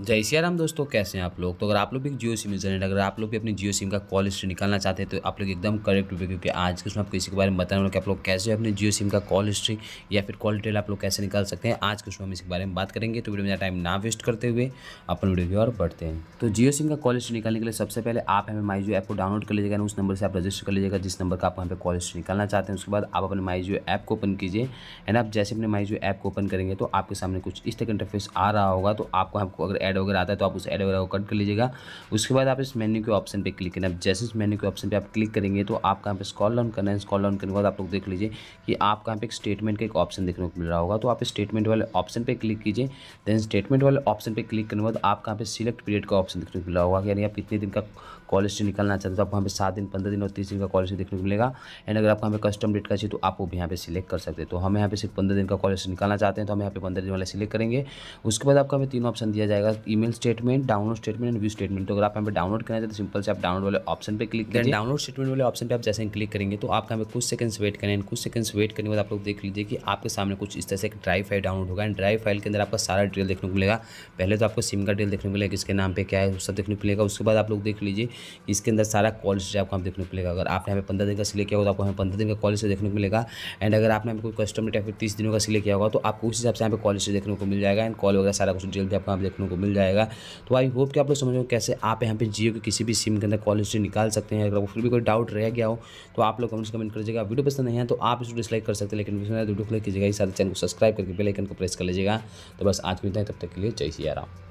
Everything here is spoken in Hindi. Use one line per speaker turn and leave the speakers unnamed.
जय राम दोस्तों कैसे हैं आप लोग तो अगर आप लोग भी जियो सिम यूजर हैं अगर आप लोग भी अपनी जियो सिम का कॉल हिस्ट्री निकालना चाहते हैं तो आप लोग एकदम करेक्ट हुए क्योंकि आज के उसमें आपको इसी के बारे में बताने वाला कि आप लोग कैसे अपने जियो सिम का कॉल हिस्ट्री या फिर कॉल डिटेल आप लोग कैसे निकाल सकते हैं आज के उसमें हम इसके बारे में बात करेंगे तो वीडियो में टाइम ना वेस्ट करते हुए अपन वीडियो की बढ़ते हैं तो जियो सिम का कॉल हिस्ट्री निकालने के लिए सबसे पहले आप हमें माई जियो ऐप को डाउनलोड कर लीजिएगा उस नंबर से आप रजिस्टर कर लीजिएगा जिस नंबर का आप हमें कॉल हिस्ट्री निकालना चाहते हैं उसके बाद आप अपने माई जियो ऐप को ओपन कीजिए एंड आप जैसे अपने माई जियो ऐप को ओपन करेंगे तो आपके सामने कुछ इस तरह इंटरफेस आ रहा होगा तो आपको आपको अगर ऐड वगैरह आता है तो आप उस ऐड वगैरह को कट कर लीजिएगा उसके बाद आप इस मेन्यू के ऑप्शन पर क्लिक करना जैसे इस मेन्यू के ऑप्शन पर आप क्लिक करेंगे तो आपका यहाँ पे स्कॉल डाउन करना है स्कॉल डाउन करने के बाद आप लोग देख लीजिए कि आपका यहाँ पे एक स्टेटमेंट का एक ऑप्शन देखने को मिल रहा होगा तो आप स्टेटमेंट वाले ऑप्शन पर क्लिक कीजिए देन स्टेटमेंट वाले ऑप्शन पर क्लिक करने के बाद आपका यहाँ पे सिलेक्ट पीरियड का ऑप्शन देखने को मिल रहा होगा यानी आप कितने दिन का कॉलेज से निकालना चाहते हो तो आपको यहाँ पे सात दिन पंद्रह दिन और तीस दिन का कॉलेज देखने को मिलेगा एंड अगर आपको यहाँ पे कस्टम डेट का चाहिए तो आप वो भी यहाँ पे सिलेक्ट कर सकते हैं तो हम यहाँ पे सिर्फ पंद्रह दिन का कॉलेज निकालना चाहते हैं तो हम यहाँ पे पंद्रह दिन वाला सिलेक्ट करेंगे उसके बाद आपको हमें तीन ऑप्शन दिया जाएगा पास email statement download statement and view statement तो अगर आप हमें डाउनलोड करना चाहते तो सिंपल से आप डाउनलोड वाले ऑप्शन पर क्लिक करें डाउनलोड स्टेटमेंट वाले ऑप्शन पर आप जैसे क्लिक करेंगे तो आपका हमें कुछ सेकंड्स वेट करें कुछ सेकंड्स वेट करने के बाद आप लोग देख लीजिए कि आपके सामने कुछ इस तरह से एक ड्राइव फाइल डाउनलोड होगा एंड ड्राइव फाइल के अंदर आपका सारा डिटेल देखने को मिलेगा पहले तो आपको सिम का डिटेल देखने को मिलेगा किसके नाम पर क्या है सब देखने को मिलेगा उसके बाद आप लोग देख लीजिए इसके अंदर सारा कॉलेज आपको हम देखने को मिलेगा अगर आपने हमें पंद्रह दिन का सिलेक्ट किया होगा तो आपको हमें पंद्रह दिन का कॉलेज से देखने को मिलेगा एंड अगर आपने कोई कस्टमर या फिर तीस दिनों का सिलेक्ट किया होगा तो आपको उस हिसाब से यहाँ पे कॉलेज से देखने को मिल जाएगा एंड कॉल वगैरह सारा कुछ डिटेल भी आपको देखने को मिल जाएगा तो आई होप कि आप लोग समझो कैसे आप यहाँ पे जियो के किसी भी सिम के अंदर कॉल हिस्ट्री निकाल सकते हैं अगर आपको फिर भी कोई डाउट रह गया हो तो आप लोग कमेंट्स कमेंट कर लीजिएगा वीडियो पसंद नहीं है तो आप इसको डिसलाइक कर सकते हैं लेकिन वीडियो क्लिक कीजिएगा इस चैनल को सब्सक्राइब करके बेलाइकन को प्रेस कर लीजिएगा तो बस आज मिलता है तब तक के लिए जय सिया राम